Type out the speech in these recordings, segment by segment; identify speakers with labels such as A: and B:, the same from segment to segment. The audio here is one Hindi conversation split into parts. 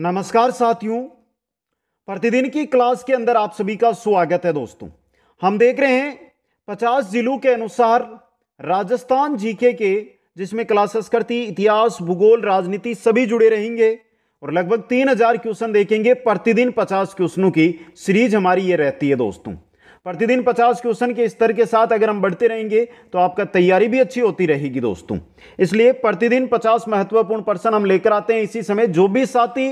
A: नमस्कार साथियों प्रतिदिन की क्लास के अंदर आप सभी का स्वागत है दोस्तों हम देख रहे हैं 50 जिलों के अनुसार राजस्थान जीके के जिसमें क्लास संस्कृति इतिहास भूगोल राजनीति सभी जुड़े रहेंगे और लगभग 3000 क्वेश्चन देखेंगे प्रतिदिन 50 क्वेश्चनों की सीरीज हमारी ये रहती है दोस्तों प्रतिदिन 50 क्वेश्चन के स्तर के साथ अगर हम बढ़ते रहेंगे तो आपका तैयारी भी अच्छी होती रहेगी दोस्तों इसलिए प्रतिदिन 50 महत्वपूर्ण प्रश्न हम लेकर आते हैं इसी समय जो भी साथी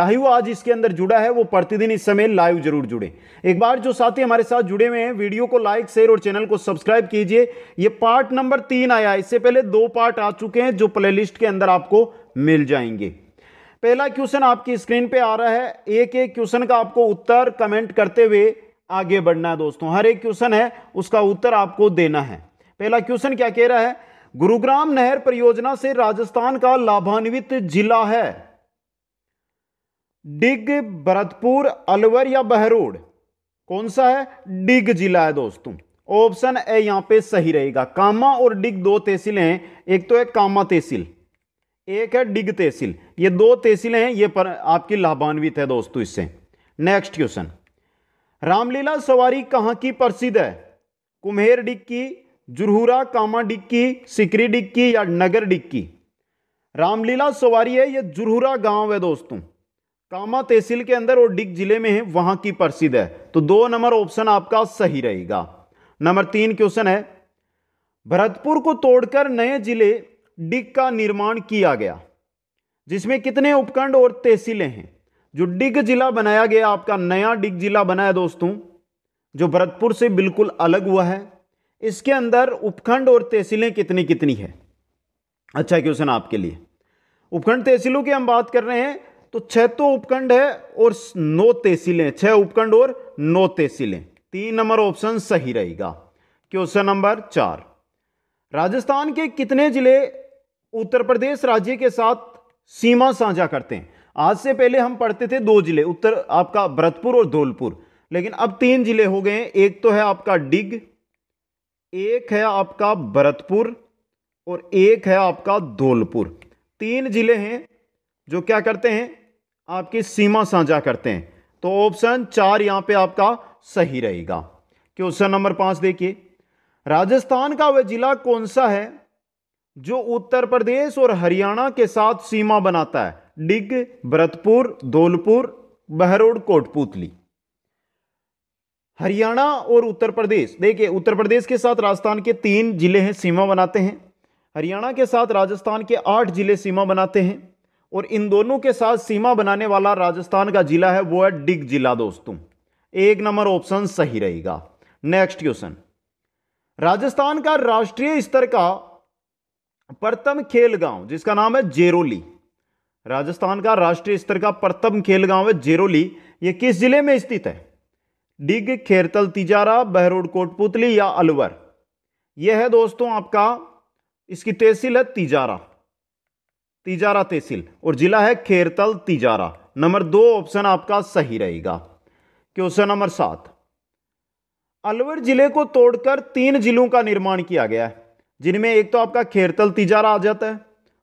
A: लाइव आज इसके अंदर जुड़ा है वो प्रतिदिन इस समय लाइव जरूर जुड़े एक बार जो साथी हमारे साथ जुड़े हुए हैं वीडियो को लाइक शेयर और चैनल को सब्सक्राइब कीजिए ये पार्ट नंबर तीन आया इससे पहले दो पार्ट आ चुके हैं जो प्लेलिस्ट के अंदर आपको मिल जाएंगे पहला क्वेश्चन आपकी स्क्रीन पे आ रहा है एक एक क्वेश्चन का आपको उत्तर कमेंट करते हुए आगे बढ़ना है दोस्तों हर एक क्वेश्चन है उसका उत्तर आपको देना है पहला क्वेश्चन क्या कह रहा है गुरुग्राम नहर परियोजना से राजस्थान का लाभान्वित जिला है डिग भरतपुर अलवर या बहरोड कौन सा है डिग जिला है दोस्तों ऑप्शन ए यहां पे सही रहेगा कामा और डिग दो तहसीलें हैं एक तो है कामा तहसील एक है डिग तहसील ये दो तहसीलें हैं ये पर आपकी लाभान्वित है दोस्तों इससे नेक्स्ट क्वेश्चन रामलीला सवारी कहाँ की प्रसिद्ध है कुम्हेर डिक्की जुरहुरा कामा डिक्की सिकरी डिक्की या नगर डिक्की रामलीला सवारी है ये जुरहुरा गांव है दोस्तों कामा तहसील के अंदर और डिग जिले में है वहां की प्रसिद्ध है तो दो नंबर ऑप्शन आपका सही रहेगा नंबर तीन क्वेश्चन है भरतपुर को तोड़कर नए जिले डिग का निर्माण किया गया जिसमें कितने उपखंड और तहसीलें हैं जो डिग जिला बनाया गया आपका नया डिग जिला बना है दोस्तों जो भरतपुर से बिल्कुल अलग हुआ है इसके अंदर उपखंड और तहसीलें कितनी कितनी है अच्छा क्वेश्चन आपके लिए उपखंड तहसीलों की हम बात कर रहे हैं तो छह तो उपखंड है और नौ तहसीलें छह उपखंड और नौ तहसीलें तीन नंबर ऑप्शन सही रहेगा क्वेश्चन नंबर चार राजस्थान के कितने जिले उत्तर प्रदेश राज्य के साथ सीमा साझा करते हैं आज से पहले हम पढ़ते थे दो जिले उत्तर आपका भरतपुर और धौलपुर लेकिन अब तीन जिले हो गए एक तो है आपका डिग एक है आपका भरतपुर और एक है आपका धौलपुर तीन जिले हैं जो क्या करते हैं आपकी सीमा साझा करते हैं तो ऑप्शन चार यहां पे आपका सही रहेगा क्वेश्चन नंबर पांच देखिए राजस्थान का वह जिला कौन सा है जो उत्तर प्रदेश और हरियाणा के साथ सीमा बनाता है डिग भरतपुर धौलपुर बहरोड कोटपुतली हरियाणा और उत्तर प्रदेश देखिए उत्तर प्रदेश के साथ राजस्थान के तीन जिले हैं सीमा बनाते हैं हरियाणा के साथ राजस्थान के आठ जिले सीमा बनाते हैं और इन दोनों के साथ सीमा बनाने वाला राजस्थान का जिला है वो है डिग जिला दोस्तों एक नंबर ऑप्शन सही रहेगा नेक्स्ट क्वेश्चन राजस्थान का राष्ट्रीय स्तर का प्रथम खेल गांव जिसका नाम है जेरोली राजस्थान का राष्ट्रीय स्तर का प्रथम खेल गांव है जेरोली ये किस जिले में स्थित है डिग खेरतल तिजारा बहरोड कोटपुतली या अलवर यह है दोस्तों आपका इसकी तहसील है तिजारा तिजारा तहसील और जिला है खेरतल तिजारा नंबर दो ऑप्शन आपका सही रहेगा क्वेश्चन नंबर सात अलवर जिले को तोड़कर तीन जिलों का निर्माण किया गया है जिनमें एक तो आपका खेरतल तिजारा आ जाता है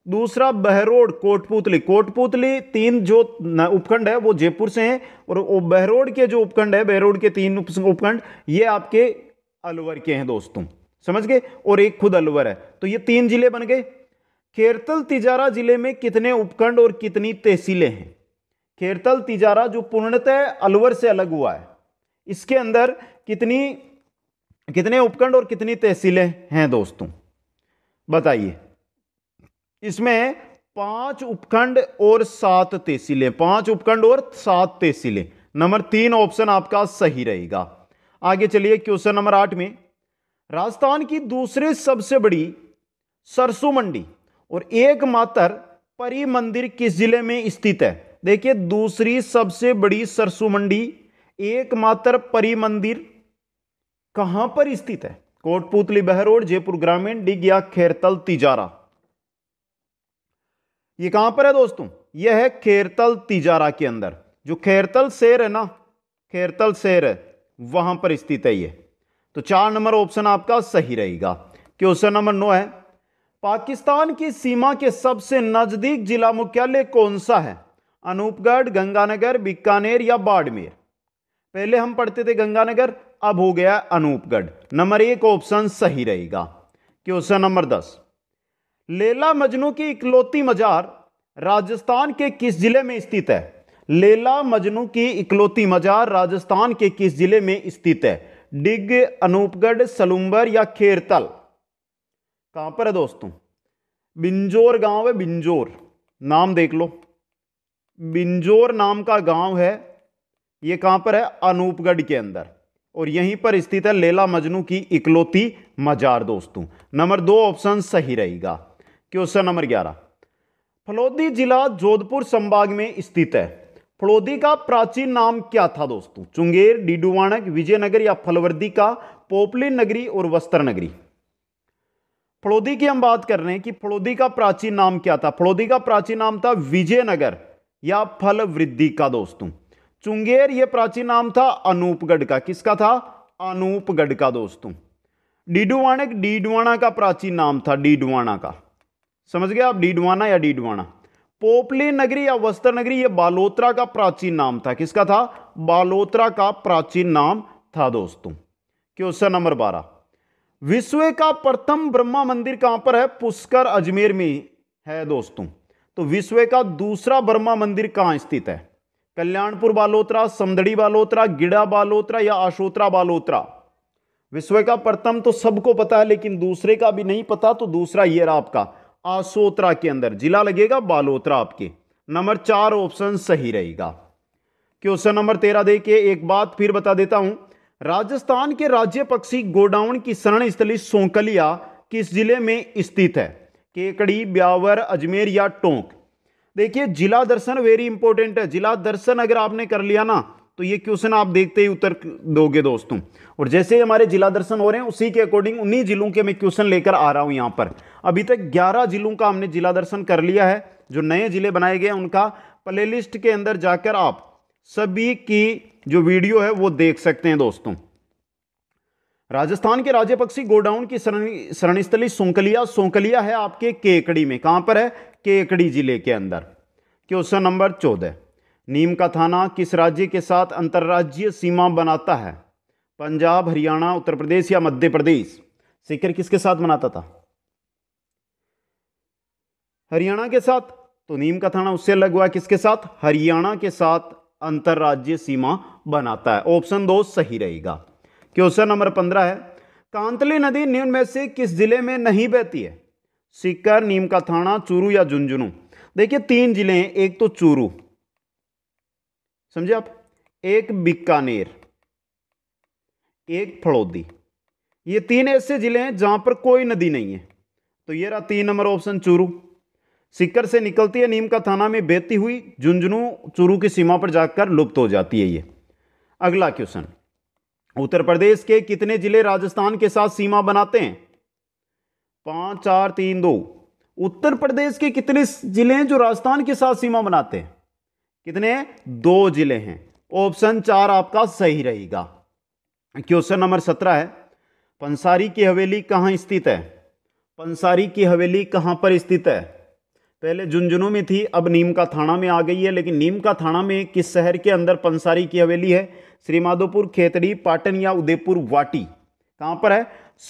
A: दूसरा बहरोड कोटपुतली कोटपुतली तीन जो उपखंड है वो जयपुर से हैं और वो बहरोड के जो उपखंड है बहरोड के तीन उपखंड ये आपके अलवर के हैं दोस्तों समझ गए और एक खुद अलवर है तो ये तीन जिले बन गए केरतल तिजारा जिले में कितने उपखंड और कितनी तहसीलें हैं केरतल तिजारा जो पूर्णतः अलवर से अलग हुआ है इसके अंदर कितनी कितने उपखंड और कितनी तहसीलें हैं दोस्तों बताइए इसमें पांच उपखंड और सात तहसीलें पांच उपखंड और सात तहसीलें नंबर तीन ऑप्शन आपका सही रहेगा आगे चलिए क्वेश्चन नंबर आठ में राजस्थान की दूसरी सबसे बड़ी सरसों मंडी और एकमात्र परी मंदिर किस जिले में स्थित है देखिए दूसरी सबसे बड़ी सरसों मंडी एकमात्र परी मंदिर कहां पर स्थित है कोटपुतली बहरोड जयपुर ग्रामीण डिग या खैरतल तिजारा ये कहाँ पर है दोस्तों ये है खेरतल तिजारा के अंदर जो खेरतल शेर है ना खेरतल शेर है वहाँ पर स्थित है ये तो चार नंबर ऑप्शन आपका सही रहेगा क्वेश्चन नंबर नौ है पाकिस्तान की सीमा के सबसे नज़दीक जिला मुख्यालय कौन सा है अनूपगढ़ गंगानगर बीकानेर या बाड़मेर पहले हम पढ़ते थे गंगानगर अब हो गया अनूपगढ़ नंबर एक ऑप्शन सही रहेगा क्वेश्चन नंबर दस लेला मजनू की इकलौती मजार राजस्थान के किस जिले में स्थित है लेला मजनू की इकलौती मजार राजस्थान के किस जिले में स्थित है डिग अनूपगढ़ सलुम्बर या खेरतल कहां पर है दोस्तों बिंजोर गांव है बिंजोर नाम देख लो बिंजोर नाम का गांव है ये कहाँ पर है अनूपगढ़ के अंदर और यहीं पर स्थित है लेला मजनू की इकलौती मजार दोस्तों नंबर दो ऑप्शन सही रहेगा क्वेश्चन नंबर ग्यारह फलोदी जिला जोधपुर संभाग में स्थित है फलोदी का प्राचीन नाम क्या था दोस्तों चुंगेर डीडुवाणक विजयनगर या फलवर्दी का पोपली नगरी और वस्त्र नगरी फलोदी की हम बात कर रहे हैं कि फलोदी का प्राचीन नाम क्या था फलोदी का प्राचीन नाम था विजयनगर या फल वृद्धि का दोस्तों चुंगेर यह प्राचीन नाम था अनूपगढ़ का किसका था अनूपगढ़ का दोस्तों डीडुवाणक डीडवाणा का प्राचीन नाम था डीडवाणा का समझ गए आप डीडवाना या डीडवाना पोपली नगरी या वस्त्र नगरी ये बालोत्रा का प्राचीन नाम था किसका था बालोत्रा का प्राचीन नाम था दोस्तों क्वेश्चन नंबर बारह विश्व का प्रथम ब्रह्मा मंदिर कहां पर है पुष्कर अजमेर में है दोस्तों तो विश्व का दूसरा ब्रह्मा मंदिर कहां स्थित है कल्याणपुर बालोत्रा समदड़ी बालोत्रा गिड़ा बालोत्रा या अशोत्रा बालोत्रा विश्व का प्रथम तो सबको पता है लेकिन दूसरे का भी नहीं पता तो दूसरा ये रहा आपका आसोत्रा के अंदर जिला लगेगा बालोत्रा आपके नंबर चार ऑप्शन सही रहेगा क्वेश्चन नंबर तेरह देखिए एक बात फिर बता देता हूं राजस्थान के राज्य पक्षी गोडाउन की शरण स्थली सोंकलिया किस जिले में स्थित है केकड़ी ब्यावर अजमेर या टोंक देखिए जिला दर्शन वेरी इंपॉर्टेंट है जिला दर्शन अगर आपने कर लिया ना तो ये क्वेश्चन आप देखते ही उत्तर दोगे दोस्तों और जैसे ही हमारे जिला दर्शन हो रहे हैं उसी के अकॉर्डिंग उन्हीं जिलों के मैं क्वेश्चन लेकर आ रहा हूं यहाँ पर अभी तक 11 जिलों का हमने जिला दर्शन कर लिया है जो नए जिले बनाए गए हैं उनका प्लेलिस्ट के अंदर जाकर आप सभी की जो वीडियो है वो देख सकते हैं दोस्तों राजस्थान के राज्य पक्षी गोडाउन की शरणस्थली सोंकलिया सोंकलिया है आपके केकड़ी में कहां पर है केकड़ी जिले के अंदर क्वेश्चन नंबर चौदह नीम का थाना किस राज्य के साथ अंतर्राज्यीय सीमा बनाता है पंजाब हरियाणा उत्तर प्रदेश या मध्य प्रदेश सिकर किसके साथ बनाता था हरियाणा के साथ तो नीम का थाना उससे अलग हुआ किसके साथ हरियाणा के साथ अंतर्राज्यीय सीमा बनाता है ऑप्शन दो सही रहेगा क्वेश्चन नंबर पंद्रह है कांतले नदी निम्न में से किस जिले में नहीं बहती है सिकर नीम का थाना चूरू या झुंझुनू देखिए तीन जिले हैं एक तो चूरू समझे आप एक बीकानेर एक फड़ौदी ये तीन ऐसे ज़िले हैं जहां पर कोई नदी नहीं है तो ये रहा तीन नंबर ऑप्शन चूरू सिक्कर से निकलती है नीम का थाना में बहती हुई झुंझुनू चूरू की सीमा पर जाकर लुप्त हो जाती है ये अगला क्वेश्चन उत्तर प्रदेश के कितने जिले राजस्थान के साथ सीमा बनाते हैं पांच चार तीन दो उत्तर प्रदेश के कितने जिले हैं जो राजस्थान के साथ सीमा बनाते हैं कितने दो जिले हैं ऑप्शन चार आपका सही रहेगा क्वेश्चन नंबर सत्रह है पंसारी की हवेली कहाँ स्थित है पंसारी की हवेली कहाँ पर स्थित है पहले झुंझुनू में थी अब नीम का थाना में आ गई है लेकिन नीम का थाना में किस शहर के अंदर पंसारी की हवेली है श्रीमाधोपुर खेतड़ी पाटन या उदयपुर वाटी कहाँ पर है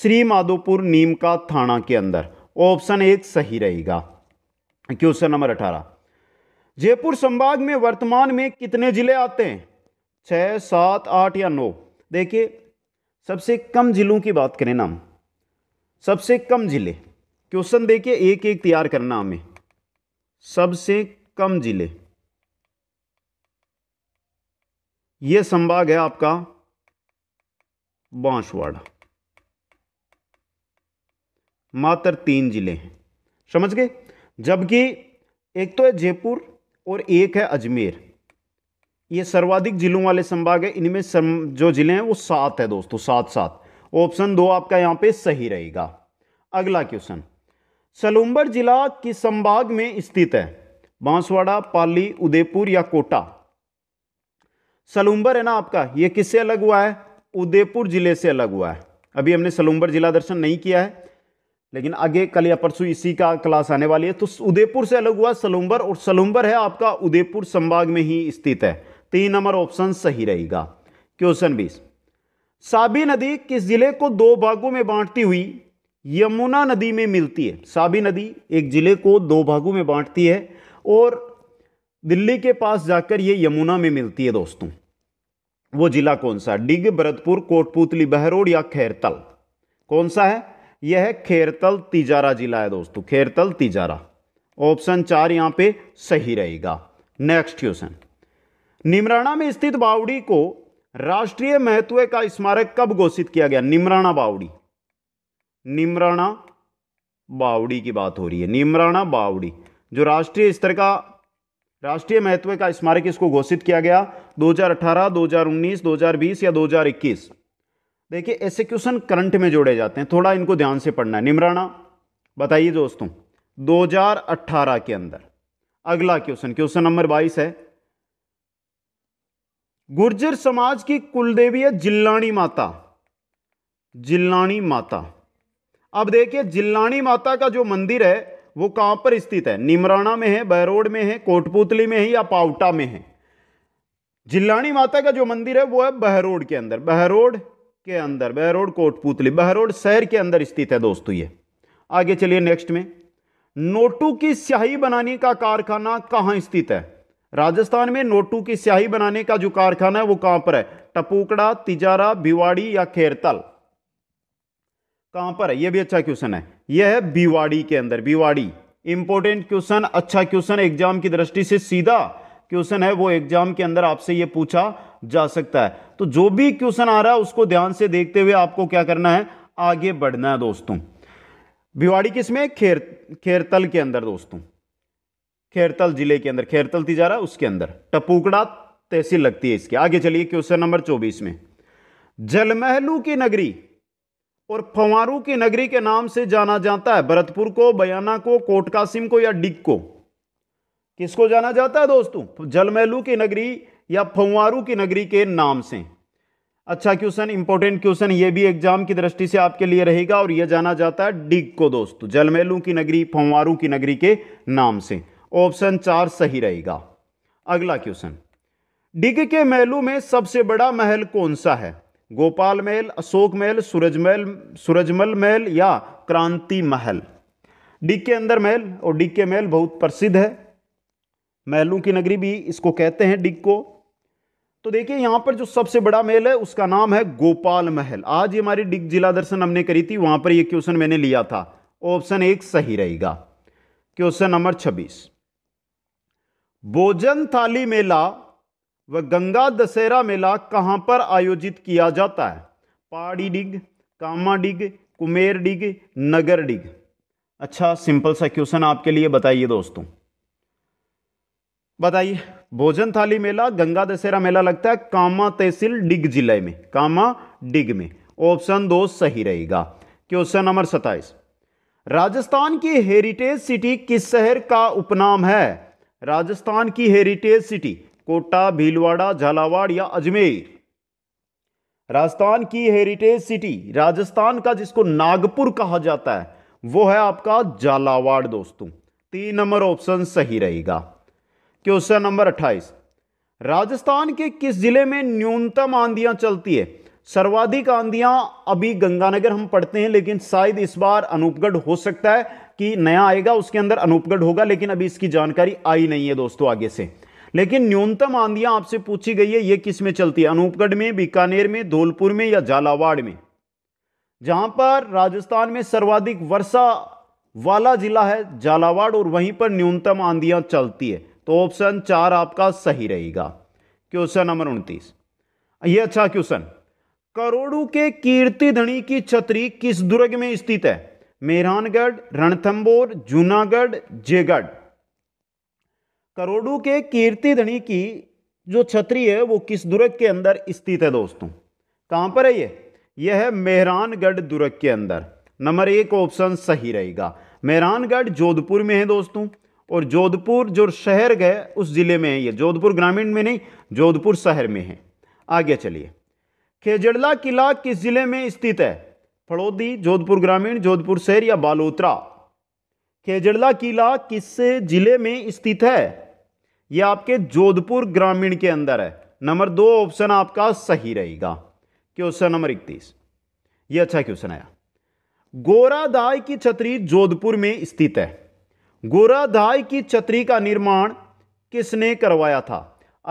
A: श्रीमाधोपुर नीम का थाना के अंदर ऑप्शन एक सही रहेगा क्वेश्चन नंबर अठारह जयपुर संभाग में वर्तमान में कितने जिले आते हैं छः सात आठ या नौ देखिए सबसे कम जिलों की बात करें ना हम सबसे कम जिले क्वेश्चन देखिए एक एक तैयार करना हमें सबसे कम जिले यह संभाग है आपका बांसवाड़ा मात्र तीन जिले हैं समझ गए जबकि एक तो है जयपुर और एक है अजमेर ये सर्वाधिक जिलों वाले संभाग है इनमें जो जिले हैं वो सात है दोस्तों सात सात ऑप्शन दो आपका यहाँ पे सही रहेगा अगला क्वेश्चन सलूम्बर जिला किस संभाग में स्थित है बांसवाड़ा पाली उदयपुर या कोटा सलूम्बर है ना आपका ये किससे अलग हुआ है उदयपुर जिले से अलग हुआ है अभी हमने सलूम्बर जिला दर्शन नहीं किया है लेकिन आगे कल या परसों इसी का क्लास आने वाली है तो उदयपुर से अलग हुआ सलुम्बर और सलुम्बर है आपका उदयपुर संभाग में ही स्थित है तीन तो नंबर ऑप्शन सही रहेगा क्वेश्चन बीस साबी नदी किस जिले को दो भागों में बांटती हुई यमुना नदी में मिलती है साबी नदी एक जिले को दो भागों में बांटती है और दिल्ली के पास जाकर यह यमुना में मिलती है दोस्तों वो जिला कौन सा डिग भरतपुर कोटपुतली बहरोड या खैरतल कौन सा है यह है खेरतल तिजारा जिला है दोस्तों खेरतल तिजारा ऑप्शन चार यहाँ पे सही रहेगा नेक्स्ट क्वेश्चन निमराणा में स्थित बावड़ी को राष्ट्रीय महत्व का स्मारक कब घोषित किया गया निमराणा बावड़ी निमराणा बावड़ी की बात हो रही है निमराणा बावड़ी जो राष्ट्रीय स्तर का राष्ट्रीय महत्व का स्मारक इसको घोषित किया गया 2018, 2019, 2020 या देखिए क्वेश्चन करंट में जोड़े जाते हैं थोड़ा इनको ध्यान से पढ़ना है निमराना बताइए दोस्तों 2018 के अंदर अगला क्वेश्चन क्वेश्चन नंबर 22 है गुर्जर समाज की कुलदेवी है जिल्लानी माता जिल्लानी माता अब देखिए जिल्लानी माता का जो मंदिर है वो कहां पर स्थित है निमराना में है बैरोड में है कोटपुतली में है या पावटा में है जिल्लानी माता का जो मंदिर है वो है बहरोड के अंदर बहरोड के अंदर बहरोड कोटपुतली बहरोड शहर के अंदर स्थित है दोस्तों ये आगे चलिए नेक्स्ट में नोटू की स्याही बनाने का कारखाना कहाँ स्थित है राजस्थान में नोटू की स्याही बनाने का जो कारखाना है वो कहां पर है टपूकड़ा तिजारा भिवाड़ी या खेरतल कहां पर है ये भी अच्छा क्वेश्चन है यह है भिवाड़ी के अंदर भिवाड़ी इंपॉर्टेंट क्वेश्चन अच्छा क्वेश्चन एग्जाम की दृष्टि से सीधा क्वेश्चन है वो एग्जाम के अंदर आपसे ये पूछा जा सकता है तो जो भी क्वेश्चन आ रहा है उसको ध्यान से देखते हुए आपको क्या करना है आगे बढ़ना है दोस्तों भिवाड़ी किसमें खेर खेरतल के अंदर दोस्तों खेरतल जिले के अंदर खेरतल तिजारा उसके अंदर टपूकड़ा तहसील लगती है इसके आगे चलिए क्वेश्चन नंबर चौबीस में जलमहलू की नगरी और फवारू की नगरी के नाम से जाना जाता है भरतपुर को बयाना को कोटकासिम को या डिग को किसको जाना जाता है दोस्तों जलमहलू की नगरी या फंवारू की नगरी के नाम से अच्छा क्वेश्चन इंपॉर्टेंट क्वेश्चन ये भी एग्जाम की दृष्टि से आपके लिए रहेगा और यह जाना जाता है डिग को दोस्तों जलमेलू की नगरी फंवारू की नगरी के नाम से ऑप्शन चार सही रहेगा अगला क्वेश्चन डिग के महलों में सबसे बड़ा महल कौन सा है गोपाल महल अशोक महल सूरजमहल सूरजमल महल या क्रांति महल डिग के अंदर महल और डिग के महल बहुत प्रसिद्ध है महलों की नगरी भी इसको कहते हैं डिग को तो देखिए यहां पर जो सबसे बड़ा महल है उसका नाम है गोपाल महल आज ये हमारी डिग जिला दर्शन हमने करी थी वहां पर ये क्वेश्चन मैंने लिया था ऑप्शन एक सही रहेगा क्वेश्चन नंबर छब्बीस भोजन थाली मेला व गंगा दशहरा मेला कहां पर आयोजित किया जाता है पहाड़ी डिग कामा डिग कुमेर डिग नगर डिग अच्छा सिंपल सा क्वेश्चन आपके लिए बताइए दोस्तों बताइए भोजन थाली मेला गंगा दशहरा मेला लगता है कामा तहसील डिग जिले में कामा डिग में ऑप्शन दो सही रहेगा क्वेश्चन नंबर सत्ताईस राजस्थान की हेरिटेज सिटी किस शहर का उपनाम है राजस्थान की हेरिटेज सिटी कोटा भीलवाड़ा झालावाड़ या अजमेर राजस्थान की हेरिटेज सिटी राजस्थान का जिसको नागपुर कहा जाता है वो है आपका झालावाड़ दोस्तों तीन नंबर ऑप्शन सही रहेगा क्वेश्चन नंबर 28 राजस्थान के किस जिले में न्यूनतम आंधियां चलती है सर्वाधिक आंधियां अभी गंगानगर हम पढ़ते हैं लेकिन शायद इस बार अनूपगढ़ हो सकता है कि नया आएगा उसके अंदर अनूपगढ़ होगा लेकिन अभी इसकी जानकारी आई नहीं है दोस्तों आगे से लेकिन न्यूनतम आंधियां आपसे पूछी गई है ये किस में चलती है अनूपगढ़ में बीकानेर में धौलपुर में या झालावाड़ में जहां पर राजस्थान में सर्वाधिक वर्षा वाला जिला है झालावाड़ और वहीं पर न्यूनतम आंधियां चलती है तो ऑप्शन चार आपका सही रहेगा क्वेश्चन नंबर उनतीस ये अच्छा क्वेश्चन करोड़ों के कीर्ति धनी की छतरी किस दुर्ग में स्थित है मेहरानगढ़ रणथम्बोर जूनागढ़ जयगढ़ करोड़ू के कीर्ति धनी की जो छतरी है वो किस दुर्ग के अंदर स्थित है दोस्तों कहां पर है ये यह है मेहरानगढ़ दुर्ग के अंदर नंबर एक ऑप्शन सही रहेगा मेहरानगढ़ जोधपुर में है दोस्तों और जोधपुर जो शहर गए उस ज़िले में है ये जोधपुर ग्रामीण में नहीं जोधपुर शहर में है आगे चलिए खेजड़ला किला किस ज़िले में स्थित है फड़ोदी जोधपुर ग्रामीण जोधपुर शहर या बालोतरा खेजड़ला किला किस ज़िले में स्थित है यह आपके जोधपुर ग्रामीण के अंदर है नंबर दो ऑप्शन आपका सही रहेगा क्वेश्चन नंबर इकतीस ये अच्छा क्वेश्चन आया गोरादाई की छतरी जोधपुर में स्थित है गोराधाई की छतरी का निर्माण किसने करवाया था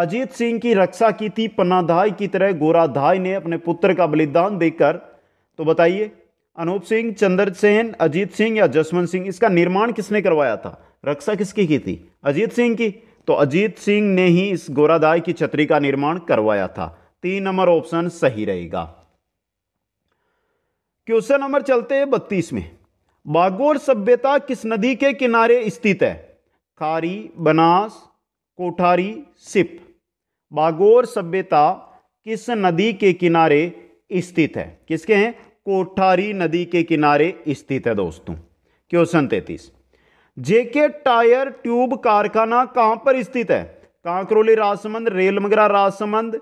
A: अजीत सिंह की रक्षा की थी पन्नाधाई की तरह गोराधाई ने अपने पुत्र का बलिदान देकर तो बताइए अनूप सिंह चंद्रसेन अजीत सिंह या जसवंत सिंह इसका निर्माण किसने करवाया था रक्षा किसकी की थी अजीत सिंह की तो अजीत सिंह ने ही इस गोराधाई की छतरी का निर्माण करवाया था तीन नंबर ऑप्शन सही रहेगा क्वेश्चन नंबर चलते हैं बत्तीस में बागोर सभ्यता किस नदी के किनारे स्थित है खारी बनास कोठारी सिप बागोर सभ्यता किस नदी के किनारे स्थित है किसके हैं कोठारी नदी के किनारे स्थित है दोस्तों क्वेश्चन तैतीस जेके टायर ट्यूब कारखाना कहां पर स्थित है कांकरोली राजसमंद रेलमगरा राजसमंद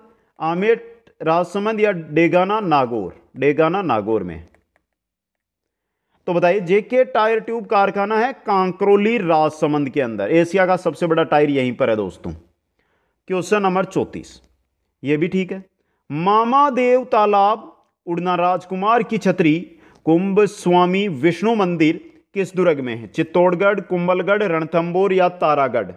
A: आमेट राजसमंद या डेगाना नागौर डेगाना नागौर में तो बताइए जेके टायर ट्यूब कारखाना है कांकरोली राजसमंद के अंदर एशिया का सबसे बड़ा टायर यहीं पर है दोस्तों क्वेश्चन नंबर चौंतीस ये भी ठीक है मामा देव तालाब उड़ना राजकुमार की छतरी कुंभ स्वामी विष्णु मंदिर किस दुर्ग में है चित्तौड़गढ़ कुंबलगढ़ रणथंबोर या तारागढ़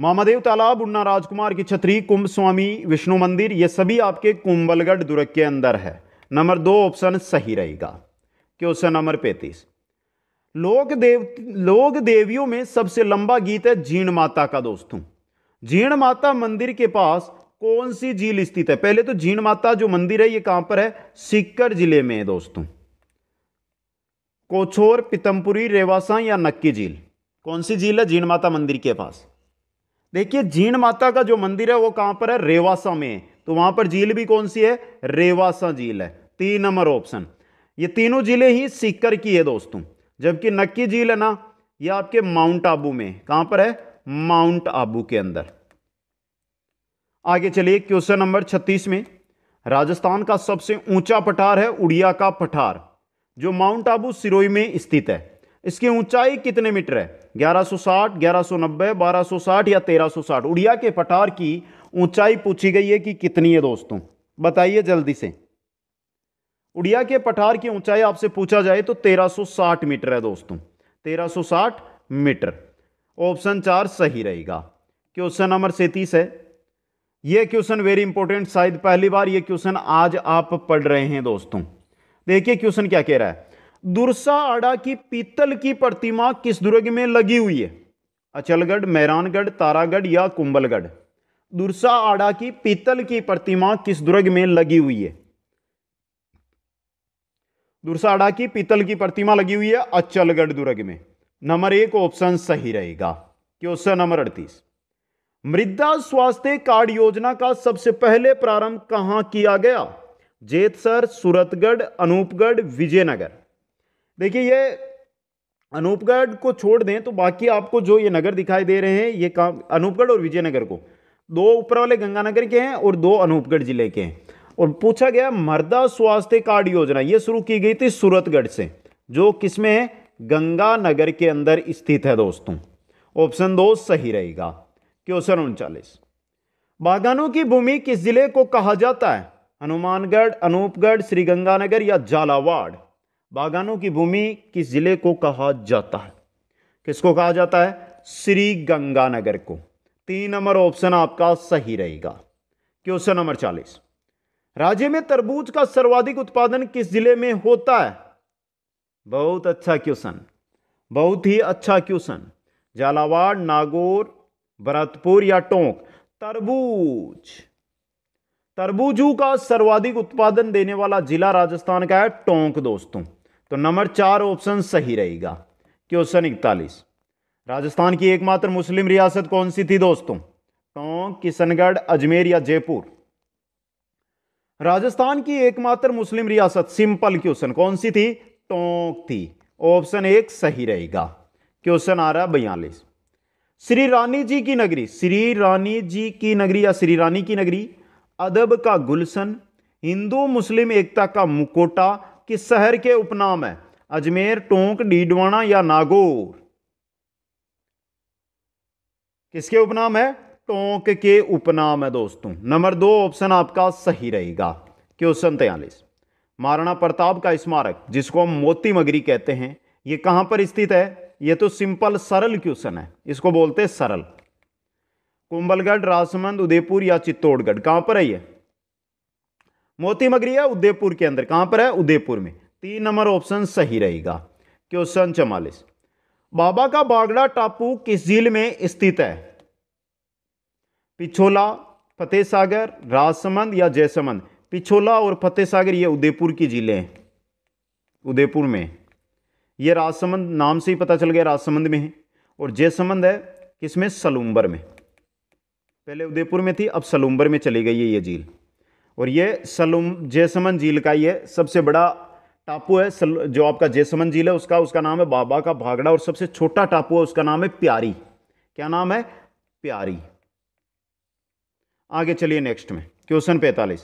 A: मामादेव तालाब उन्ना राजकुमार की छतरी कुंभ स्वामी विष्णु मंदिर ये सभी आपके कुंबलगढ़ दुर्ग के अंदर है नंबर दो ऑप्शन सही रहेगा क्वेश्चन नंबर पैंतीस लोक देव लोक देवियों में सबसे लंबा गीत है जीण माता का दोस्तों जीण माता मंदिर के पास कौन सी झील स्थित है पहले तो जीण माता जो मंदिर है ये कहां पर है सिक्कर जिले में है दोस्तों कोछोर पितमपुरी रेवासा या नक्की झील कौन सी झील है जीण माता मंदिर के पास देखिए जीण माता का जो मंदिर है वो कहां पर है रेवासा में है तो वहां पर झील भी कौन सी है रेवासा झील है तीन नंबर ऑप्शन ये तीनों ज़िले ही सीकर की है दोस्तों जबकि नक्की झील है ना ये आपके माउंट आबू में कहां पर है माउंट आबू के अंदर आगे चलिए क्वेश्चन नंबर छत्तीस में राजस्थान का सबसे ऊंचा पठार है उड़िया का पठार जो माउंट आबू सिरोई में स्थित है इसकी ऊंचाई कितने मीटर है 1160, 1190, 1260 या 1360 उड़िया के पठार की ऊंचाई पूछी गई है कि कितनी है दोस्तों बताइए जल्दी से उड़िया के पठार की ऊंचाई आपसे पूछा जाए तो 1360 मीटर है दोस्तों 1360 मीटर ऑप्शन चार सही रहेगा क्वेश्चन नंबर सैंतीस है ये क्वेश्चन वेरी इंपॉर्टेंट शायद पहली बार ये क्वेश्चन आज आप पढ़ रहे हैं दोस्तों देखिए क्वेश्चन क्या कह रहा है दुर्सा आड़ा की पीतल की प्रतिमा किस दुर्ग में लगी हुई है अचलगढ़ मैरानगढ़ तारागढ़ या कुंबलगढ़ दुर्सा आड़ा की पीतल की प्रतिमा किस दुर्ग में लगी हुई है दुर्साड़ा की पीतल की प्रतिमा लगी हुई है अचलगढ़ दुर्ग में नंबर एक ऑप्शन सही रहेगा क्वेश्चन नंबर अड़तीस मृदा स्वास्थ्य कार्ड योजना का सबसे पहले प्रारंभ कहां किया गया जेतसर सूरतगढ़ अनूपगढ़ विजयनगर देखिए ये अनूपगढ़ को छोड़ दें तो बाकी आपको जो ये नगर दिखाई दे रहे हैं ये काम अनूपगढ़ और विजयनगर को दो ऊपर वाले गंगानगर के हैं और दो अनूपगढ़ जिले के हैं और पूछा गया मर्दा स्वास्थ्य कार्ड योजना ये शुरू की गई थी सूरतगढ़ से जो किसमें है गंगानगर के अंदर स्थित है दोस्तों ऑप्शन दो सही रहेगा क्वेश्चन उनचालीस बागानों की भूमि किस जिले को कहा जाता है हनुमानगढ़ अनूपगढ़ श्रीगंगानगर या झालावाड़ बागानों की भूमि किस जिले को कहा जाता है किसको कहा जाता है श्री गंगानगर को तीन नंबर ऑप्शन आपका सही रहेगा क्वेश्चन नंबर चालीस राज्य में तरबूज का सर्वाधिक उत्पादन किस जिले में होता है बहुत अच्छा क्वेश्चन बहुत ही अच्छा क्वेश्चन झालावाड़ नागौर भरतपुर या टोंक तरबूज तरबूजू का सर्वाधिक उत्पादन देने वाला जिला राजस्थान का है टोंक दोस्तों तो नंबर चार ऑप्शन सही रहेगा क्वेश्चन इकतालीस राजस्थान की एकमात्र मुस्लिम रियासत कौन सी थी दोस्तों टोंक किशनगढ़ अजमेर या जयपुर राजस्थान की एकमात्र मुस्लिम रियासत सिंपल क्वेश्चन कौन सी थी टोंक थी ऑप्शन एक सही रहेगा क्वेश्चन आ रहा है बयालीस श्री रानी जी की नगरी श्री रानी जी की नगरी या श्री रानी की नगरी अदब का गुलशन हिंदू मुस्लिम एकता का मुकोटा किस शहर के उपनाम है अजमेर टोंक डीडवाना या नागौर किसके उपनाम है टोंक के उपनाम है दोस्तों नंबर दो ऑप्शन आपका सही रहेगा क्वेश्चन तेलिस महाराणा प्रताप का स्मारक जिसको हम मोती मगरी कहते हैं ये कहां पर स्थित है ये तो सिंपल सरल क्वेश्चन है इसको बोलते हैं सरल कुंबलगढ़ राजसमंद उदयपुर या चित्तौड़गढ़ कहां पर है ये मोती मगरी है उदयपुर के अंदर कहां पर है उदयपुर में तीन नंबर ऑप्शन सही रहेगा क्वेश्चन चौवालीस बाबा का बागड़ा टापू किस झील में स्थित है पिछोला फतेह सागर राजसमंद या जयसमंद पिछोला और फतेह सागर ये उदयपुर की ज़िले हैं उदयपुर में ये राजसमंद नाम से ही पता चल गया राजसमंद में है और जयसमंद है किसमें सलूम्बर में पहले उदयपुर में थी अब सलूम्बर में चली गई है ये झील और ये सलूम जयसमंद झील का ये सबसे बड़ा टापू है सल, जो आपका जयसमंद झील है उसका उसका नाम है बाबा का भागड़ा और सबसे छोटा टापू है उसका नाम है प्यारी क्या नाम है प्यारी आगे चलिए नेक्स्ट में क्वेश्चन पैंतालीस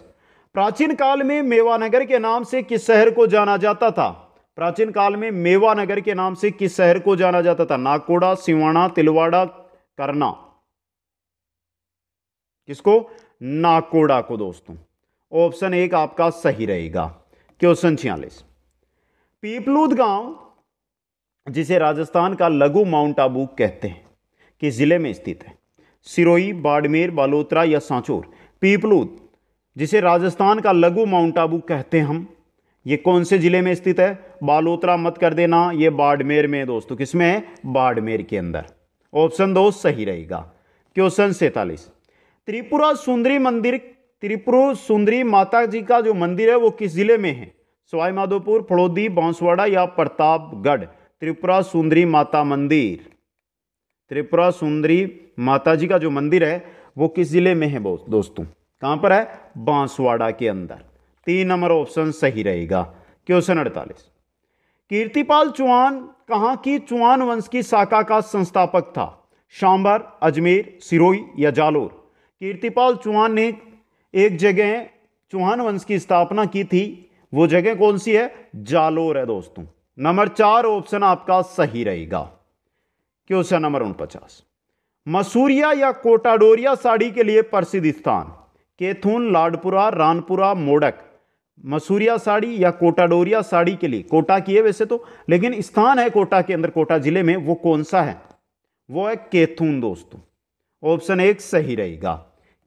A: प्राचीन काल में मेवानगर के नाम से किस शहर को जाना जाता था प्राचीन काल में मेवानगर के नाम से किस शहर को जाना जाता था नाकोड़ा सिवाना तिलवाड़ा करना किसको नाकोड़ा को दोस्तों ऑप्शन एक आपका सही रहेगा क्वेश्चन छियालीस पीपलूद गांव जिसे राजस्थान का लघु माउंट आबू कहते हैं किस जिले में स्थित है सिरोई बाड़मेर बालोतरा या सांचोर पीपलूत जिसे राजस्थान का लघु माउंट आबू कहते हैं हम ये कौन से ज़िले में स्थित है बालोतरा मत कर देना ये बाड़मेर में दोस्तों किसमें है बाड़मेर के अंदर ऑप्शन दो सही रहेगा क्वेश्चन सैतालीस त्रिपुरा सुंदरी मंदिर त्रिपुरा सुंदरी माता जी का जो मंदिर है वो किस ज़िले में है सवाई माधोपुर फड़ोदी बांसवाड़ा या प्रतापगढ़ त्रिपुरा सुंदरी माता मंदिर त्रिपुरा सुंदरी माता जी का जो मंदिर है वो किस ज़िले में है दोस्तों कहाँ पर है बांसवाड़ा के अंदर तीन नंबर ऑप्शन सही रहेगा क्वेश्चन अड़तालीस कीर्तिपाल चौहान कहाँ की चौहान वंश की शाखा का संस्थापक था शाम्बर अजमेर सिरोई या जालोर कीर्तिपाल चौहान ने एक जगह चौहान वंश की स्थापना की थी वो जगह कौन सी है जालोर है दोस्तों नंबर चार ऑप्शन आपका सही रहेगा क्वेश्चन नंबर उनपचास मसूरिया या कोटाडोरिया साड़ी के लिए प्रसिद्ध स्थान केथुन लाडपुरा रानपुरा मोडक मसूरिया साड़ी या कोटाडोरिया साड़ी के लिए कोटा की है वैसे तो लेकिन स्थान है कोटा के अंदर कोटा जिले में वो कौन सा है वो है केथुन दोस्तों ऑप्शन एक सही रहेगा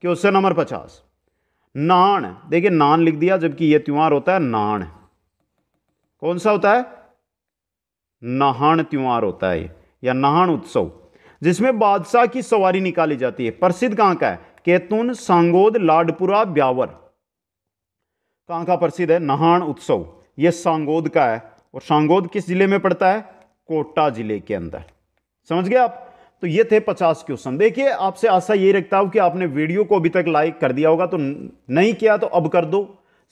A: क्वेश्चन नंबर पचास नान देखिए नान लिख दिया जबकि यह त्यौहार होता है नान कौन सा होता है नहान त्योहार होता है या नहान उत्सव जिसमें बादशाह की सवारी निकाली जाती है प्रसिद्ध कहाँ का है केतुन सांगोद लाडपुरा ब्यावर कहाँ का प्रसिद्ध है नहान उत्सव यह सांगोद का है और सांगोद किस जिले में पड़ता है कोटा जिले के अंदर समझ गए आप तो ये थे पचास क्वेश्चन देखिए आपसे आशा ये रखता हूँ कि आपने वीडियो को अभी तक लाइक कर दिया होगा तो नहीं किया तो अब कर दो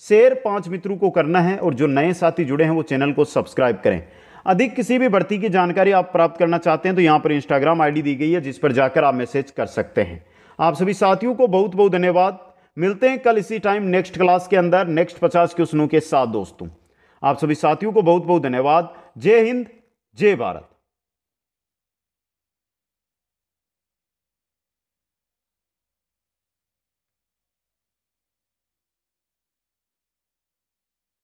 A: शेयर पांच मित्रों को करना है और जो नए साथी जुड़े हैं वो चैनल को सब्सक्राइब करें अधिक किसी भी भर्ती की जानकारी आप प्राप्त करना चाहते हैं तो यहाँ पर इंस्टाग्राम आईडी दी गई है जिस पर जाकर आप मैसेज कर सकते हैं आप सभी साथियों को बहुत बहुत धन्यवाद मिलते हैं कल इसी टाइम नेक्स्ट क्लास के अंदर नेक्स्ट पचास क्वेश्चनों के साथ दोस्तों आप सभी साथियों को बहुत बहुत धन्यवाद जय हिंद जय भारत